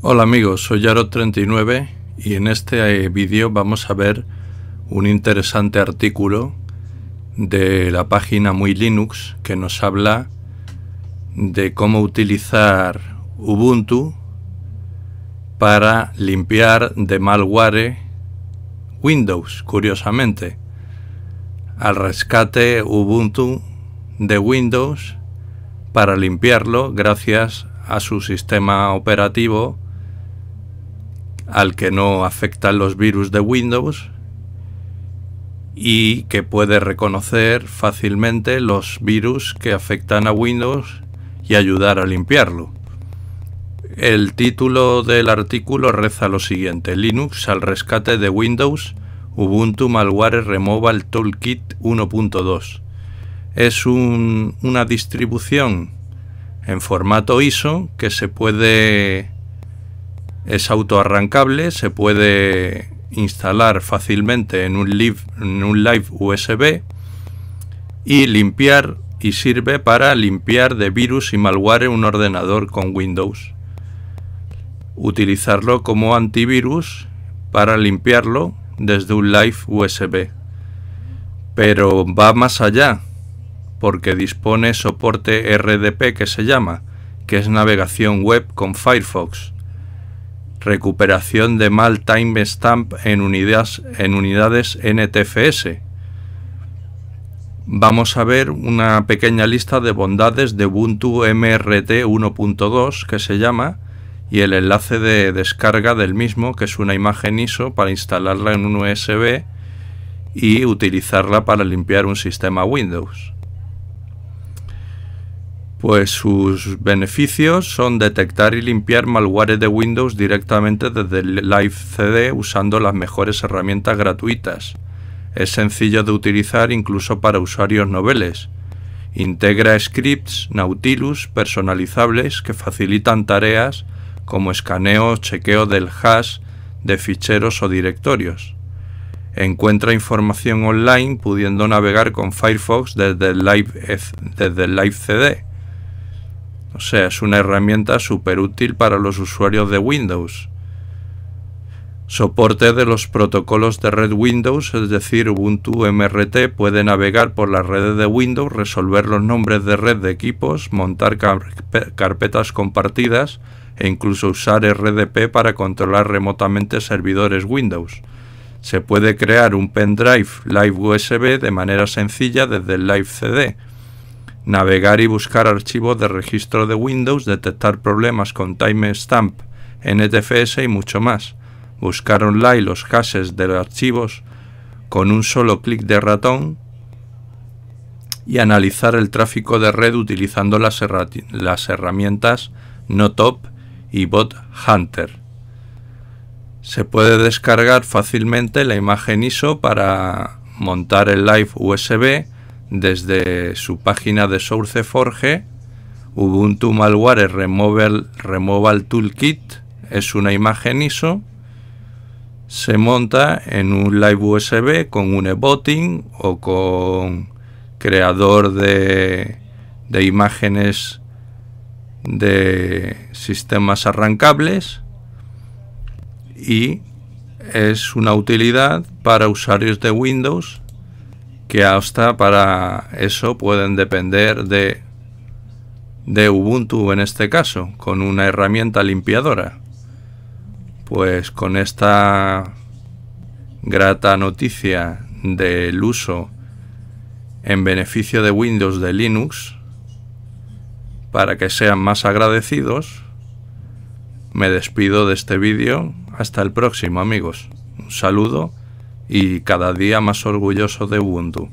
Hola amigos, soy Yarot39 y en este eh, vídeo vamos a ver un interesante artículo de la página Muy Linux que nos habla de cómo utilizar Ubuntu para limpiar de malware Windows, curiosamente. Al rescate Ubuntu de Windows para limpiarlo gracias a su sistema operativo al que no afectan los virus de Windows y que puede reconocer fácilmente los virus que afectan a Windows y ayudar a limpiarlo. El título del artículo reza lo siguiente, Linux al rescate de Windows, Ubuntu Malware Removal Toolkit 1.2. Es una distribución en formato ISO que se puede es autoarrancable, se puede instalar fácilmente en un, live, en un live USB y limpiar y sirve para limpiar de virus y malware un ordenador con Windows. Utilizarlo como antivirus para limpiarlo desde un live USB. Pero va más allá, porque dispone soporte RDP que se llama, que es navegación web con Firefox recuperación de mal timestamp en unidades, en unidades NTFS. Vamos a ver una pequeña lista de bondades de Ubuntu MRT 1.2 que se llama y el enlace de descarga del mismo que es una imagen ISO para instalarla en un USB y utilizarla para limpiar un sistema Windows pues sus beneficios son detectar y limpiar malware de Windows directamente desde el Live CD usando las mejores herramientas gratuitas. Es sencillo de utilizar incluso para usuarios noveles. Integra scripts Nautilus personalizables que facilitan tareas como escaneo, chequeo del hash de ficheros o directorios. Encuentra información online pudiendo navegar con Firefox desde Live, e desde el live CD o sea, es una herramienta súper útil para los usuarios de Windows. Soporte de los protocolos de red Windows, es decir, Ubuntu MRT puede navegar por las redes de Windows, resolver los nombres de red de equipos, montar carpetas compartidas e incluso usar RDP para controlar remotamente servidores Windows. Se puede crear un pendrive Live USB de manera sencilla desde el Live CD navegar y buscar archivos de registro de Windows, detectar problemas con time stamp, NTFS y mucho más. Buscar online los hashes de los archivos con un solo clic de ratón y analizar el tráfico de red utilizando las, las herramientas NoTop y Bot Hunter. Se puede descargar fácilmente la imagen ISO para montar el live USB desde su página de SourceForge, Ubuntu Malware Removal, Toolkit es una imagen ISO, se monta en un live USB con un e o con creador de imágenes de sistemas arrancables y es una utilidad para usuarios de Windows que hasta para eso pueden depender de, de Ubuntu en este caso, con una herramienta limpiadora. Pues con esta grata noticia del uso en beneficio de Windows de Linux, para que sean más agradecidos, me despido de este vídeo. Hasta el próximo amigos. Un saludo y cada día más orgulloso de Ubuntu.